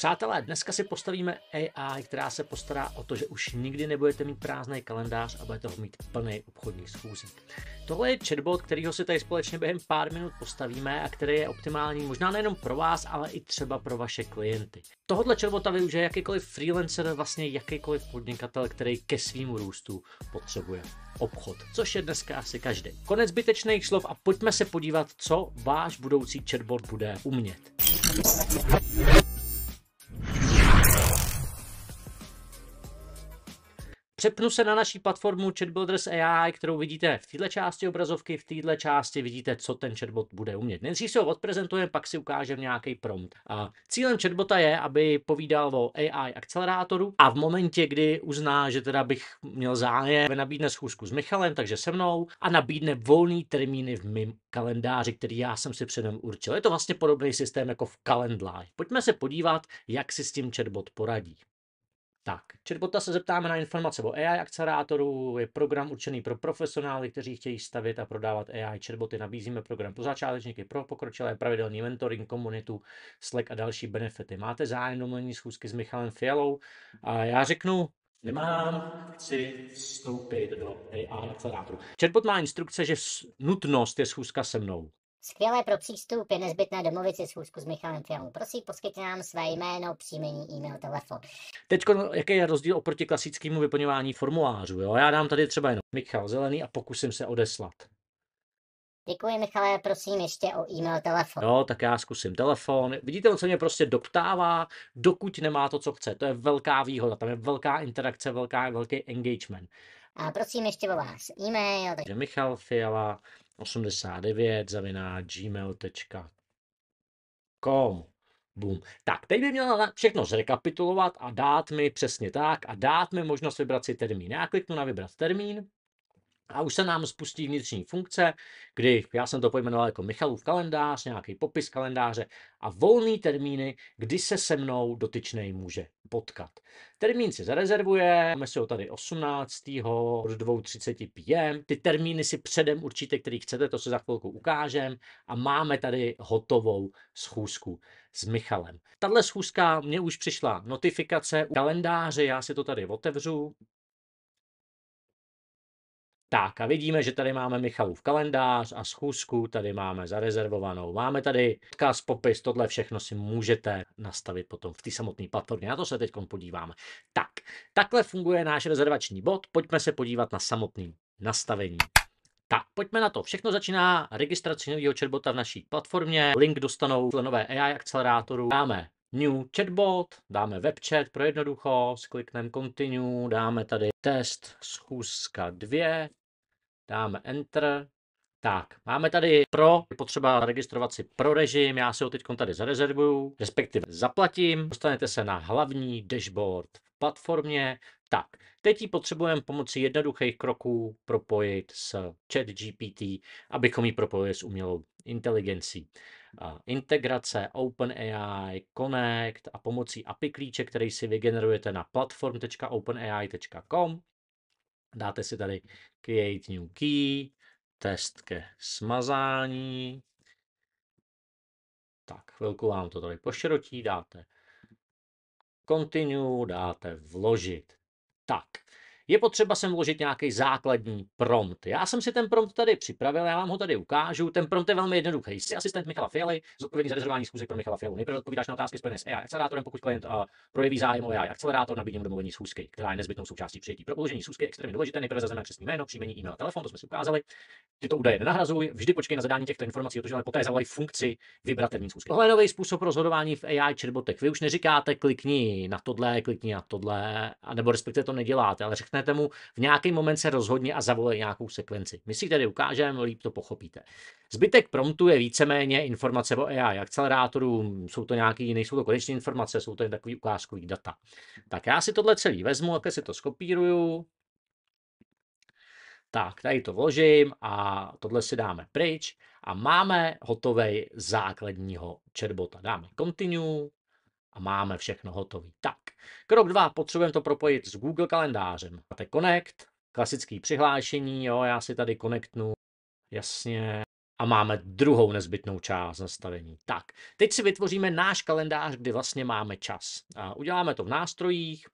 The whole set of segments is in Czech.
Přátelé, dneska si postavíme AI, která se postará o to, že už nikdy nebudete mít prázdný kalendář a budete ho mít plný obchodní schůzí. Tohle je chatbot, kterýho si tady společně během pár minut postavíme a který je optimální možná nejenom pro vás, ale i třeba pro vaše klienty. Tohle chatbota využije jakýkoliv freelancer, vlastně jakýkoliv podnikatel, který ke svýmu růstu potřebuje obchod, což je dneska asi každý. Konec zbytečných slov a pojďme se podívat, co váš budoucí chatbot bude umět. Přepnu se na naší platformu Chatbuilders AI, kterou vidíte v této části obrazovky, v této části vidíte, co ten chatbot bude umět. Nejdřív si ho odprezentujeme, pak si ukážeme nějaký prompt. A cílem chatbota je, aby povídal o AI akcelerátoru a v momentě, kdy uzná, že teda bych měl zájem, nabídne schůzku s Michalem, takže se mnou a nabídne volný termíny v mém kalendáři, který já jsem si předem určil. Je to vlastně podobný systém jako v Calendly. Pojďme se podívat, jak si s tím chatbot poradí. Tak, chatbota se zeptáme na informace o AI akcelerátoru. Je program určený pro profesionály, kteří chtějí stavit a prodávat AI chatboty. Nabízíme program pro začátečníky, pro pokročilé, pravidelný mentoring, komunitu, Slack a další benefity. Máte zájem domluvení schůzky s Michalem Fialou? A já řeknu, Nemám, chci vstoupit do AI akcelerátoru. Chatbot má instrukce, že nutnost je schůzka se mnou. Skvělé pro přístup je nezbytné domluvit si schůzku s Michalem Fialou. Prosím, poskytně nám své jméno, příjmení, e-mail, telefon. Teď jaký je rozdíl oproti klasickému vyplňování formulářů? Jo? Já dám tady třeba jenom Michal Zelený a pokusím se odeslat. Děkuji, Michale, prosím ještě o e-mail, telefon. Jo, tak já zkusím telefon. Vidíte, on se mě prostě doptává, dokud nemá to, co chce. To je velká výhoda, tam je velká interakce, velká, velký engagement. A prosím ještě o vás e-mail. Tak... Michal Fiala 89 zaviná gmail.com. Boom. Tak, teď by měla všechno zrekapitulovat a dát mi přesně tak a dát mi možnost vybrat si termín. Já kliknu na vybrat termín a už se nám spustí vnitřní funkce, kdy já jsem to pojmenoval jako Michalův kalendář, nějaký popis kalendáře a volný termíny, kdy se se mnou dotyčnej může potkat. Termín si zarezervuje, máme si ho tady 18. od 2.30 p.m. Ty termíny si předem určíte, který chcete, to se za chvilku ukážem a máme tady hotovou schůzku s Michalem. Tahle schůzka mě už přišla notifikace u kalendáře, já si to tady otevřu, tak a vidíme, že tady máme Michalův kalendář a schůzku, tady máme zarezervovanou, máme tady odkaz, popis, tohle všechno si můžete nastavit potom v té samotné platformě. Na to se teď podíváme. Tak, takhle funguje náš rezervační bod, pojďme se podívat na samotný nastavení. Tak, pojďme na to. Všechno začíná registrací nového chatbota v naší platformě. Link dostanou členové AI akcelerátoru. Dáme new chatbot, dáme webchat pro jednoduchost, klikneme continue, dáme tady test schůzka 2, dáme Enter. Tak, máme tady pro, je potřeba registrovat si pro režim, já si ho teď tady zarezervuju, respektive zaplatím, dostanete se na hlavní dashboard v platformě. Tak, teď ji potřebujeme pomocí jednoduchých kroků propojit s chat GPT, abychom ji propojili s umělou inteligencí. Integrace OpenAI Connect a pomocí API klíče, který si vygenerujete na platform.openai.com Dáte si tady Create New Key, test ke smazání. Tak, chvilku vám to tady pošrotí, dáte continue, dáte vložit. Tak, je potřeba sem vložit nějaký základní prompt. Já jsem si ten prompt tady připravil, já vám ho tady ukážu. Ten prompt je velmi jednoduchý. Jsi asistent Michala Fialy, zodpovědný za rezervování schůzek pro Michala Fialu. Nejprve odpovídáš na otázky spojené s e AI akcelerátorem, pokud klient uh, projeví zájem o e AI akcelerátor, nabídne mu domluvení schůzky, která je nezbytnou součástí přijetí. Pro položení schůzky je extrémně důležité, nejprve zaznamenat přesné jméno, příjmení, e-mail, telefon, to jsme si ukázali. Tyto údaje nenahrazuj, vždy počkej na zadání těchto informací, protože ale poté zavolej funkci vybrat termín schůzky. Tohle je nový způsob rozhodování v e AI chatbotech. Vy už neříkáte klikni na tohle, klikni na tohle, nebo respektive to neděláte, ale řekne řeknete mu, v nějaký moment se rozhodně a zavolej nějakou sekvenci. My si tedy ukážeme, líp to pochopíte. Zbytek promptu je víceméně informace o AI akcelerátoru, jsou to nějaký, nejsou to konečné informace, jsou to jen takový ukázkový data. Tak já si tohle celý vezmu, také si to skopíruju, tak, tady to vložím a tohle si dáme pryč a máme hotovej základního chatbota. Dáme continue a máme všechno hotový. Tak, krok dva, potřebujeme to propojit s Google kalendářem. Máte Connect, klasický přihlášení, jo, já si tady connectnu, jasně, a máme druhou nezbytnou část nastavení. Tak, teď si vytvoříme náš kalendář, kdy vlastně máme čas. A uděláme to v nástrojích,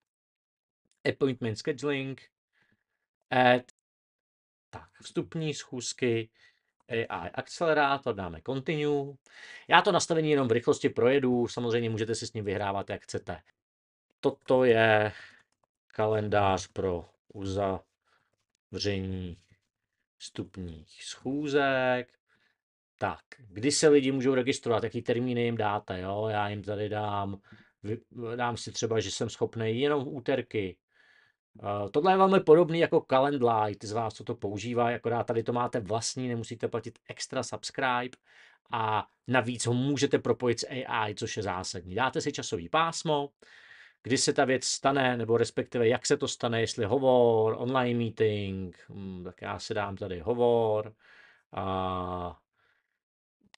appointment scheduling, add, tak, vstupní schůzky, AI Accelerator, dáme continue. Já to nastavení jenom v rychlosti projedu, samozřejmě můžete si s ním vyhrávat, jak chcete. Toto je kalendář pro uzavření vstupních schůzek. Tak, kdy se lidi můžou registrovat, jaký termíny jim dáte, jo? Já jim tady dám, dám si třeba, že jsem schopný jenom v úterky, Tohle je velmi podobný jako Calend ty z vás, co to používá, akorát tady to máte vlastní, nemusíte platit extra subscribe a navíc ho můžete propojit s AI, což je zásadní. Dáte si časový pásmo, kdy se ta věc stane, nebo respektive jak se to stane, jestli hovor, online meeting, hm, tak já si dám tady hovor, a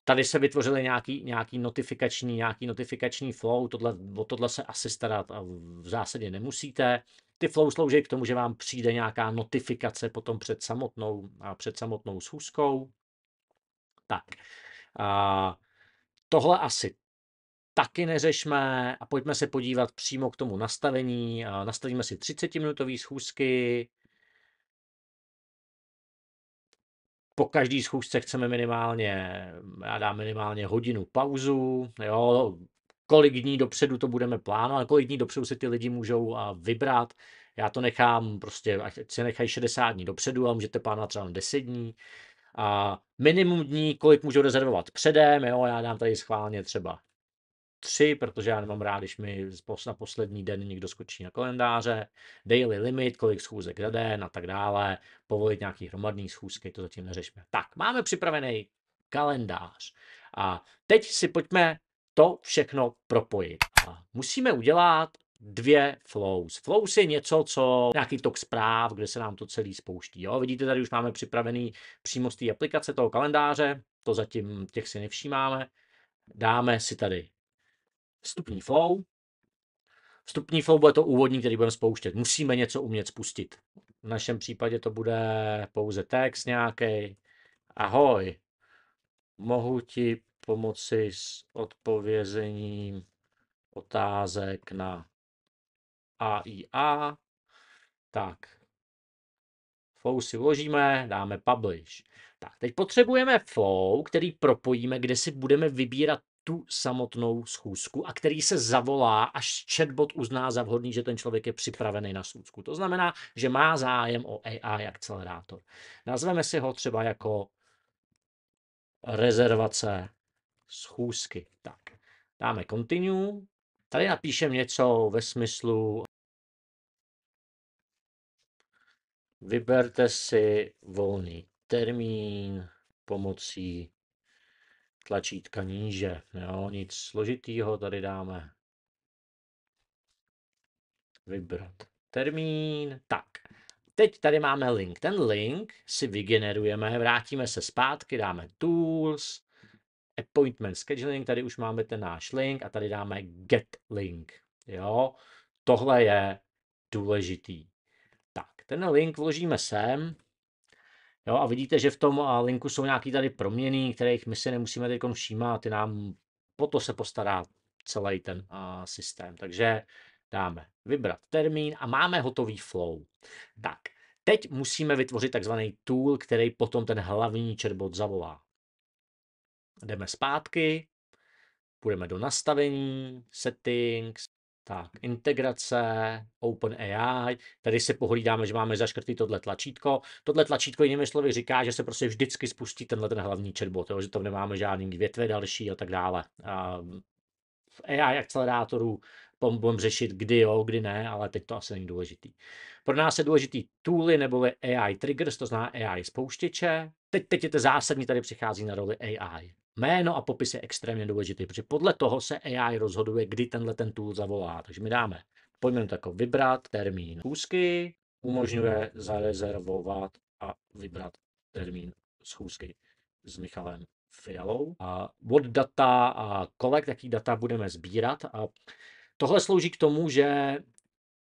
Tady se vytvořily nějaký, nějaký, notifikační, nějaký notifikační flow, tohle, o tohle se asi starat a v zásadě nemusíte. Ty flow slouží k tomu, že vám přijde nějaká notifikace potom před samotnou, před samotnou schůzkou. Tak, a tohle asi taky neřešme a pojďme se podívat přímo k tomu nastavení. Nastavíme si 30-minutové schůzky, po každý schůzce chceme minimálně, já dám minimálně hodinu pauzu, jo, kolik dní dopředu to budeme plánovat, kolik dní dopředu si ty lidi můžou vybrat, já to nechám prostě, ať se nechají 60 dní dopředu, ale můžete plánovat třeba 10 dní, a minimum dní, kolik můžou rezervovat předem, jo, já dám tady schválně třeba tři, protože já nemám rád, když mi na poslední den někdo skočí na kalendáře, daily limit, kolik schůzek za den a tak dále, povolit nějaký hromadný schůzky, to zatím neřešme. Tak, máme připravený kalendář a teď si pojďme to všechno propojit. A musíme udělat dvě flows. Flows je něco, co nějaký tok zpráv, kde se nám to celý spouští. Jo? Vidíte, tady už máme připravený přímo z té aplikace toho kalendáře, to zatím těch si nevšímáme. Dáme si tady vstupní flow. Vstupní flow bude to úvodní, který budeme spouštět. Musíme něco umět spustit. V našem případě to bude pouze text nějaký. Ahoj, mohu ti pomoci s odpovězením otázek na AIA. Tak, flow si uložíme, dáme publish. Tak, teď potřebujeme flow, který propojíme, kde si budeme vybírat tu samotnou schůzku a který se zavolá, až chatbot uzná za vhodný, že ten člověk je připravený na schůzku. To znamená, že má zájem o AI akcelerátor. Nazveme si ho třeba jako rezervace schůzky. Tak, dáme continue. Tady napíšem něco ve smyslu vyberte si volný termín pomocí tlačítka níže. Jo, nic složitýho, tady dáme vybrat termín. Tak, teď tady máme link. Ten link si vygenerujeme, vrátíme se zpátky, dáme tools, appointment scheduling, tady už máme ten náš link a tady dáme get link. Jo, tohle je důležitý. Tak, ten link vložíme sem, Jo, a vidíte, že v tom linku jsou nějaký tady proměny, kterých my si nemusíme teď všímat, ty nám po to se postará celý ten a, systém. Takže dáme vybrat termín a máme hotový flow. Tak, teď musíme vytvořit takzvaný tool, který potom ten hlavní chatbot zavolá. Jdeme zpátky, půjdeme do nastavení, settings, tak, integrace, OpenAI, tady si pohlídáme, že máme zaškrtý tohle tlačítko. Tohle tlačítko jinými slovy říká, že se prostě vždycky spustí tenhle ten hlavní chatbot, jo, že tam nemáme žádný větve další a tak dále. A v AI akcelerátoru budeme řešit, kdy jo, kdy ne, ale teď to asi není důležitý. Pro nás je důležitý tooly nebo AI triggers, to zná AI spouštěče. Teď, teď je to zásadní, tady přichází na roli AI. Jméno a popis je extrémně důležitý, protože podle toho se AI rozhoduje, kdy tenhle ten tool zavolá. Takže my dáme pojmenu jako vybrat termín schůzky, umožňuje zarezervovat a vybrat termín schůzky s Michalem Fialou. A od data a kolek, jaký data budeme sbírat. A tohle slouží k tomu, že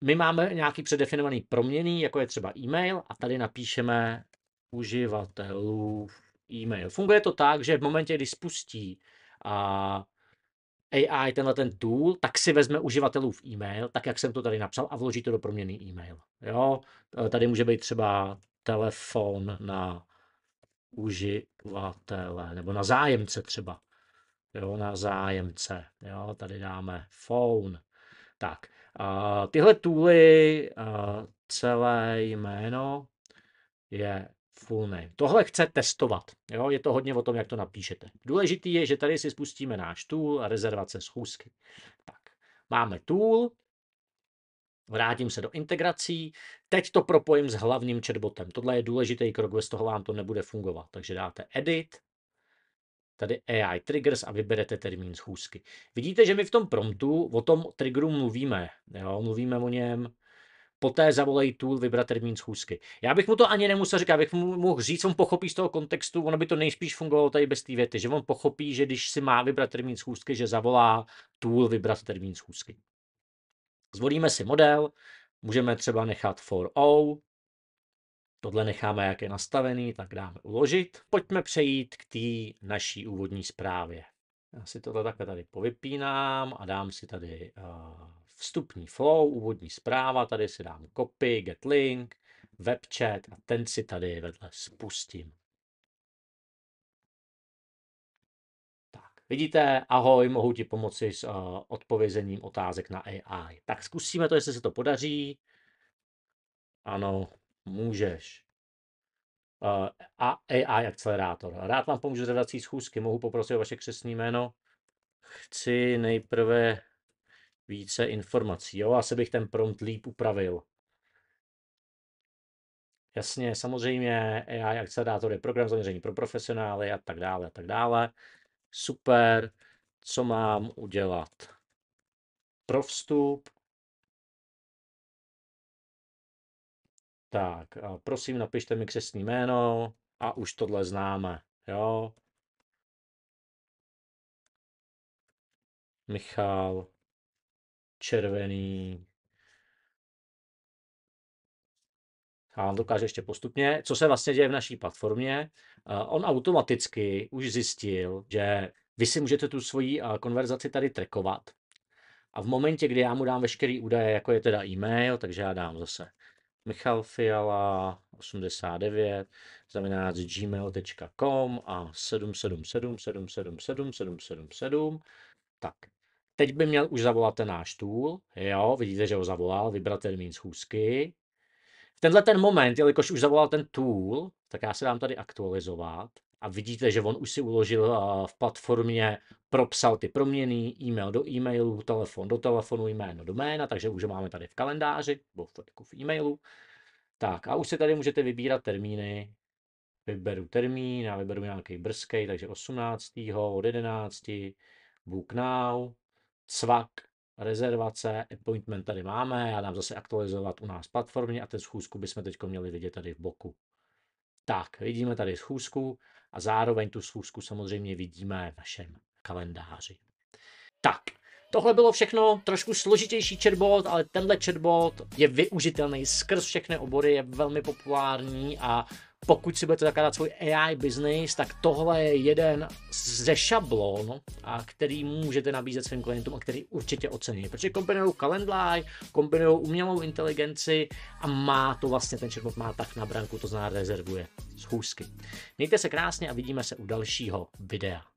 my máme nějaký předefinovaný proměný, jako je třeba e-mail, a tady napíšeme uživatelů e-mail. Funguje to tak, že v momentě, kdy spustí a AI tenhle ten tool, tak si vezme uživatelův e-mail, tak jak jsem to tady napsal, a vloží to do proměny e-mail. Jo? E, tady může být třeba telefon na uživatele, nebo na zájemce třeba. Jo, na zájemce. Jo, tady dáme phone. Tak, a tyhle tooly, a celé jméno je full name. Tohle chce testovat. Jo? Je to hodně o tom, jak to napíšete. Důležitý je, že tady si spustíme náš tool a rezervace schůzky. Tak, máme tool, vrátím se do integrací, teď to propojím s hlavním chatbotem. Tohle je důležitý krok, bez toho vám to nebude fungovat. Takže dáte edit, tady AI triggers a vyberete termín schůzky. Vidíte, že my v tom promptu o tom triggeru mluvíme. Jo? Mluvíme o něm poté zavolej tool, vybrat termín schůzky. Já bych mu to ani nemusel říkat, bych mu mohl říct, on pochopí z toho kontextu, ono by to nejspíš fungovalo tady bez té věty, že on pochopí, že když si má vybrat termín schůzky, že zavolá tool, vybrat termín schůzky. Zvolíme si model, můžeme třeba nechat for o, tohle necháme, jak je nastavený, tak dáme uložit. Pojďme přejít k té naší úvodní zprávě. Já si tohle takhle tady povypínám a dám si tady uh, vstupní flow, úvodní zpráva, tady si dám copy, get link, web chat, a ten si tady vedle spustím. Tak, vidíte, ahoj, mohu ti pomoci s uh, odpovězením otázek na AI. Tak zkusíme to, jestli se to podaří. Ano, můžeš. Uh, a AI akcelerátor. Rád vám pomůžu s schůzky, mohu poprosit o vaše křesné jméno. Chci nejprve více informací. Jo, asi bych ten prompt líp upravil. Jasně, samozřejmě AI akcelerátor je program zaměřený pro profesionály a tak dále a tak dále. Super, co mám udělat? Pro vstup. Tak, prosím, napište mi křesní jméno a už tohle známe, jo. Michal červený. A on dokáže ještě postupně. Co se vlastně děje v naší platformě? Eh, on automaticky už zjistil, že vy si můžete tu svoji eh, konverzaci tady trekovat. A v momentě, kdy já mu dám veškerý údaje, jako je teda e-mail, takže já dám zase Michal Fiala 89 znamená gmail.com a 777 777 777 tak Teď by měl už zavolat ten náš tool. Jo, vidíte, že ho zavolal, vybrat termín schůzky. V tenhle ten moment, jelikož už zavolal ten tool, tak já se dám tady aktualizovat a vidíte, že on už si uložil v platformě, propsal ty proměny, e-mail do e-mailu, telefon do telefonu, jméno do jména, takže už máme tady v kalendáři, nebo v, jako v e-mailu. Tak a už si tady můžete vybírat termíny. Vyberu termín, já vyberu nějaký brzký, takže 18. od 11. Book now, cvak, rezervace, appointment tady máme, já dám zase aktualizovat u nás platformě a ten schůzku bychom teď měli vidět tady v boku. Tak, vidíme tady schůzku a zároveň tu schůzku samozřejmě vidíme v našem kalendáři. Tak, Tohle bylo všechno trošku složitější chatbot, ale tenhle chatbot je využitelný skrz všechny obory, je velmi populární a pokud si budete zakládat svůj AI business, tak tohle je jeden ze šablon, a který můžete nabízet svým klientům a který určitě ocení. Protože kombinují Calendly, kombinují umělou inteligenci a má to vlastně ten chatbot má tak na branku, to znamená rezervuje schůzky. Mějte se krásně a vidíme se u dalšího videa.